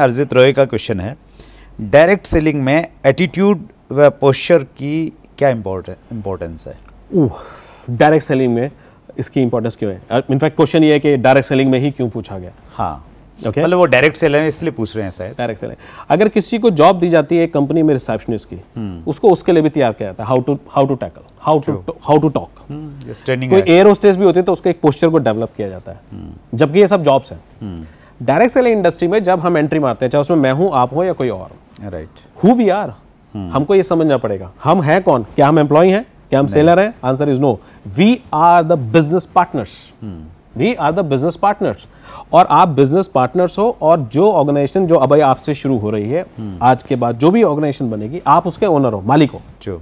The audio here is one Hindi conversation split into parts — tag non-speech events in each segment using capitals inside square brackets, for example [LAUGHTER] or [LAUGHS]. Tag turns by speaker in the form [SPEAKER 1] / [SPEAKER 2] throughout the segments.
[SPEAKER 1] हैं अर्जित रॉय का क्वेश्चन है डायरेक्ट सेलिंग में एटीट्यूड व पोस्चर की क्या इम्पोर्टेंस है डायरेक्ट सेलिंग में इसकी इम्पोर्टेंस क्यों
[SPEAKER 2] है इनफैक्ट uh, क्वेश्चन ये है कि डायरेक्ट सेलिंग में ही क्यों पूछा गया हाँ ओके okay? मतलब वो डायरेक्ट सेलर है इसलिए पूछ रहे हैं सर डायरेक्ट सेलर अगर किसी को जॉब दी जाती है कंपनी में रिसेप्शनिस्ट की hmm. उसको उसके लिए भी तैयार किया जाता है how to how to tackle how to how to talk कोई एयर होस्टेस भी होती है तो उसके एक पोस्चर को डेवलप किया जाता है hmm. जबकि ये सब जॉब्स हैं hmm. डायरेक्ट सेलिंग इंडस्ट्री में जब हम एंट्री मारते हैं चाहे उसमें मैं हूँ आप हो या कोई और राइट हु वी आर हमको ये समझना पड़ेगा हम हैं कौन क्या हम एम्प्लॉय हैं क्या हम सेलर हैं answer is no we are the business partners we are the business partners और आप बिजनेस पार्टनर्स हो और जो ऑर्गेनाइजेशन जो अब आपसे शुरू हो रही है hmm. आज के बाद जो भी ऑर्गेनाइजेशन बनेगी आप उसके ओनर हो मालिक हो जो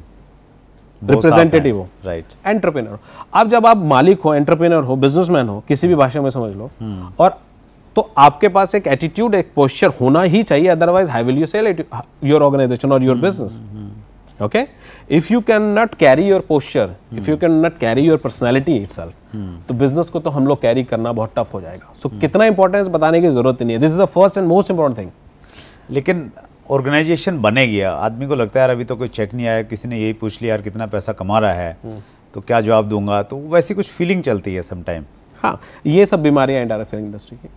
[SPEAKER 1] रिप्रेजेंटेटिव हो राइट
[SPEAKER 2] एंटरप्रेनर अब जब आप मालिक हो एंटरप्रेनर हो बिजनेसमैन हो किसी भी भाषा में समझ लो hmm. और तो आपके पास एक एटीट्यूड एक पोस्चर होना ही चाहिए otherwise how will you sell your organisation और your business okay if you cannot carry your posture hmm. if you hmm. cannot carry your personality itself hmm. तो बिजनेस को तो हम लोग कैरी करना बहुत टफ हो जाएगा सो so, hmm.
[SPEAKER 1] कितना इंपॉर्टेंस बताने की जरूरत नहीं है this is the first and most important thing लेकिन ऑर्गेनाइजेशन बने गया आदमी को लगता है यार अभी तो कोई चेक नहीं आया किसी ने यही पूछ लिया यार कितना पैसा कमा रहा है तो क्या जवाब दूंगा तो वैसी कुछ फीलिंग चलती है समटाइम हाँ ये सब बीमारियाँ इंडायरेक्ट
[SPEAKER 2] इंडस्ट्री की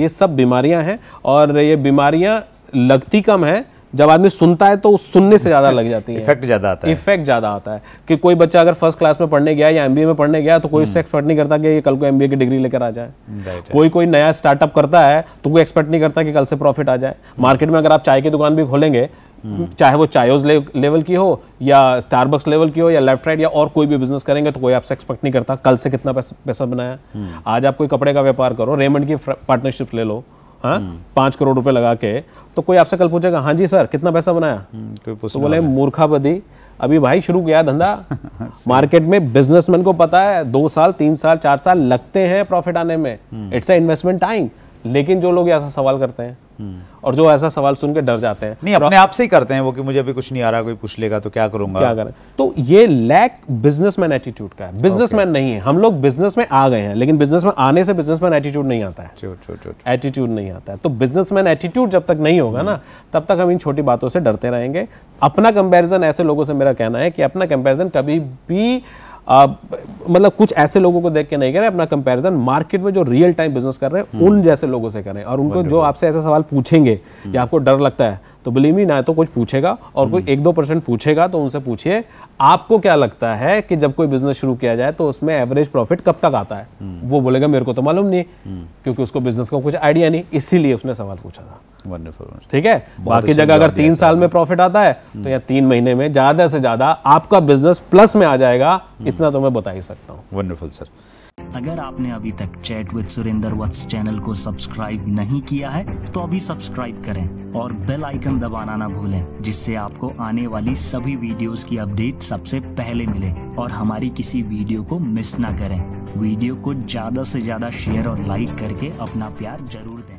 [SPEAKER 2] ये सब बीमारियां हैं और ये बीमारियां लगती कम है जब आदमी सुनता है तो सुनने से ज्यादा लग जाती है इफेक्ट ज्यादा आता है इफेक्ट ज्यादा आता है कि कोई बच्चा अगर फर्स्ट क्लास में पढ़ने गया या एमबीए में पढ़ने गया तो कोई इससे हम्म। एक्सपेक्ट नहीं करता कि ये कल को एमबीए की डिग्री लेकर आ जाए कोई कोई नया स्टार्टअप करता है तो कोई एक्सपेक्ट नहीं करता कि कल से प्रॉफिट आ जाए मार्केट हम्म। में अगर आप चाय की दुकान भी खोलेंगे हम्म। चाहे वो चायोज ले, लेवल की हो या स्टारबक्स लेवल की हो या लेफ्ट राइट या और कोई भी बिजनेस करेंगे तो कोई आपसे एक्सपेक्ट नहीं करता कल से कितना पैसा बनाया हम्म। आज आप कोई कपड़े का व्यापार करो रेमंड की पार्टनरशिप ले लो हाँ हम्म। पांच करोड़ रुपए लगा के तो कोई आपसे कल पूछेगा हाँ जी सर कितना पैसा बनाया तो बोले मूर्खापदी अभी भाई शुरू किया धंधा [LAUGHS] मार्केट में बिजनेसमैन को पता है दो साल तीन साल चार साल लगते हैं प्रॉफिट आने में इट्स अ इन्वेस्टमेंट
[SPEAKER 1] टाइम लेकिन जो लोग ऐसा सवाल करते हैं हम्म। और जो ऐसा सवाल सुन के डर जाते हैं नहीं अपने आप से ही करते हैं वो कि मुझे अभी कुछ नहीं आ रहा कोई पूछ लेगा तो क्या करूंगा क्या करें
[SPEAKER 2] तो ये लैक बिजनेसमैन एटीट्यूड का है बिजनेसमैन okay. नहीं है हम लोग बिजनेस में आ गए हैं लेकिन बिजनेस में आने से बिजनेसमैन एटीट्यूड नहीं आता है एटीट्यूड नहीं आता है तो बिजनेसमैन एटीट्यूड जब तक नहीं होगा ना हम्म। तब तक हम इन छोटी बातों से डरते रहेंगे अपना कंपेरिजन ऐसे लोगों से मेरा कहना है कि अपना कंपेरिजन कभी भी मतलब कुछ ऐसे लोगों को देख के नहीं करें अपना कंपैरिजन मार्केट में जो रियल टाइम बिजनेस कर रहे हैं हम्म। उन जैसे लोगों से करें और उनको जो आपसे ऐसे सवाल पूछेंगे कि हम्म। आपको डर लगता है तो बिलीव मी ना तो कुछ पूछेगा और कोई हम्म। एक दो परसेंट पूछेगा तो उनसे पूछिए आपको क्या लगता है कि जब कोई बिजनेस शुरू किया जाए तो उसमें एवरेज प्रॉफिट कब तक आता है वो बोलेगा मेरे को तो मालूम नहीं क्योंकि उसको बिजनेस का कुछ आइडिया नहीं इसीलिए उसने सवाल पूछा था
[SPEAKER 1] ठीक
[SPEAKER 2] है बाकी जगह अगर तीन साल में प्रॉफिट आता है तो हम्म। या तीन महीने में ज़्यादा से ज़्यादा आपका बिजनेस प्लस में आ जाएगा हम्म। इतना तो मैं बता ही सकता हूँ
[SPEAKER 1] वंडरफुल सर अगर आपने अभी तक chat with Surender Vats channel को सब्सक्राइब नहीं किया है तो अभी सब्सक्राइब करें और बेल आइकन दबाना ना भूलें जिससे आपको आने वाली सभी वीडियोस की अपडेट सबसे पहले मिले और हमारी किसी वीडियो को मिस ना करें वीडियो को ज़्यादा से ज़्यादा शेयर और लाइक करके अपना प्यार जरूर दें